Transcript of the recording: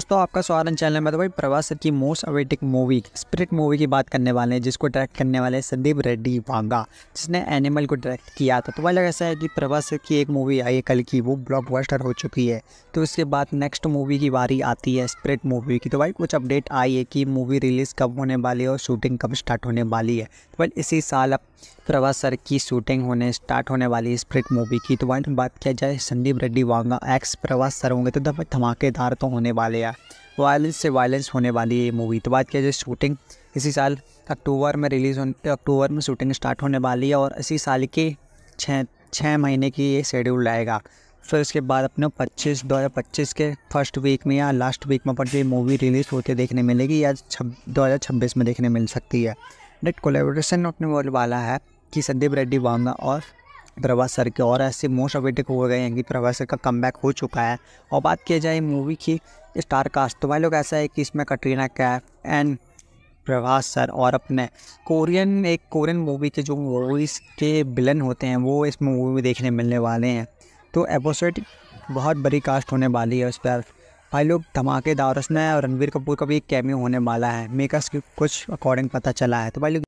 दोस्तों आपका स्वागत चैनल में तो भाई प्रभास सर की most awaited movie Spirit movie की बात करने वाले हैं जिसको डायरेक्ट करने वाले हैं संदीप रेड्डी वांगा जिसने एनिमल को डायरेक्ट किया था तो भाई ऐसा है कि प्रभास सर की एक मूवी आई है कल की वो ब्लॉकबस्टर हो चुकी है तो उसके बाद नेक्स्ट मूवी की बारी आती है स्प्रिट मूवी की तो भाई कुछ अपडेट आई है कि मूवी रिलीज़ कब होने वाली है और शूटिंग कब स्टार्ट होने वाली है तो भाई इसी साल अब प्रभास सर की शूटिंग होने स्टार्ट होने वाली है स्प्रिट मूवी की तो वहीं बात किया जाए संदीप रेड्डी वांगा एक्स प्रभास सर होंगे तो धमाकेदार तो होने वाले गया वायलेंस से वायलेंस होने वाली ये मूवी तो बात किया जाए शूटिंग इसी साल अक्टूबर में रिलीज़ हो अक्टूबर में शूटिंग स्टार्ट होने वाली है और इसी साल के छः छः महीने की ये शेड्यूल रहेगा फिर उसके बाद अपने 25 पच्चीस के फर्स्ट वीक में या लास्ट वीक में पड़ती मूवी रिलीज़ होते देखने मिलेगी या छब दो में देखने मिल सकती है नेट कोलेबोरेशन अपने बोल वाला है कि संदीप रेड्डी वांगा और प्रभास सर के और ऐसे मोस्ट अवेटिक हो गए हैं कि प्रभास सर का कम हो चुका है और बात किया जाए मूवी की स्टार कास्ट तो भाई लोग ऐसा है कि इसमें कटरीना कैफ एंड प्रभास सर और अपने कोरियन एक कोरियन मूवी के जो मूवीज़ के बिलन होते हैं वो इस मूवी में देखने मिलने वाले हैं तो एपोसोड बहुत बड़ी कास्ट होने वाली है उस पर भाई लोग धमाकेदार उसने और रणबीर कपूर का भी एक कैमियो होने वाला है मेकर्स कुछ अकॉर्डिंग पता चला है तो भाई लोग